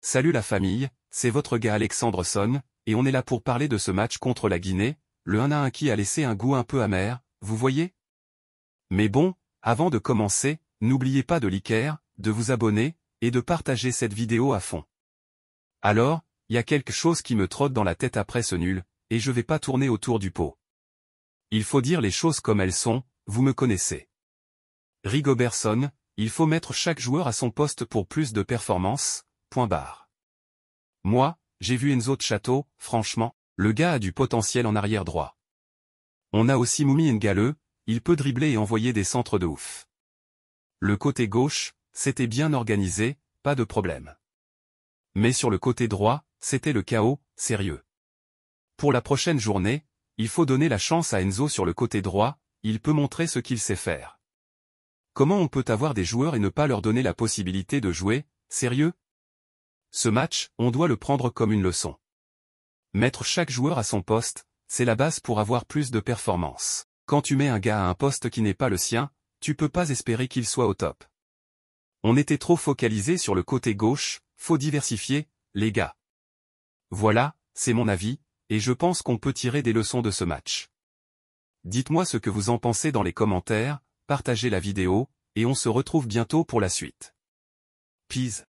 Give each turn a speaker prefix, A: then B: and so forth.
A: Salut la famille, c'est votre gars Alexandre Son, et on est là pour parler de ce match contre la Guinée, le 1 à 1 qui a laissé un goût un peu amer, vous voyez Mais bon, avant de commencer, n'oubliez pas de liker, de vous abonner, et de partager cette vidéo à fond. Alors, il y a quelque chose qui me trotte dans la tête après ce nul, et je vais pas tourner autour du pot. Il faut dire les choses comme elles sont, vous me connaissez. Rigobertson, il faut mettre chaque joueur à son poste pour plus de performance, point barre. Moi, j'ai vu Enzo de Château, franchement, le gars a du potentiel en arrière droit. On a aussi Moumi N'Galeu, il peut dribbler et envoyer des centres de ouf. Le côté gauche, c'était bien organisé, pas de problème. Mais sur le côté droit, c'était le chaos, sérieux. Pour la prochaine journée, il faut donner la chance à Enzo sur le côté droit, il peut montrer ce qu'il sait faire. Comment on peut avoir des joueurs et ne pas leur donner la possibilité de jouer, sérieux ce match, on doit le prendre comme une leçon. Mettre chaque joueur à son poste, c'est la base pour avoir plus de performance. Quand tu mets un gars à un poste qui n'est pas le sien, tu peux pas espérer qu'il soit au top. On était trop focalisé sur le côté gauche, faut diversifier, les gars. Voilà, c'est mon avis, et je pense qu'on peut tirer des leçons de ce match. Dites-moi ce que vous en pensez dans les commentaires, partagez la vidéo, et on se retrouve bientôt pour la suite. Peace.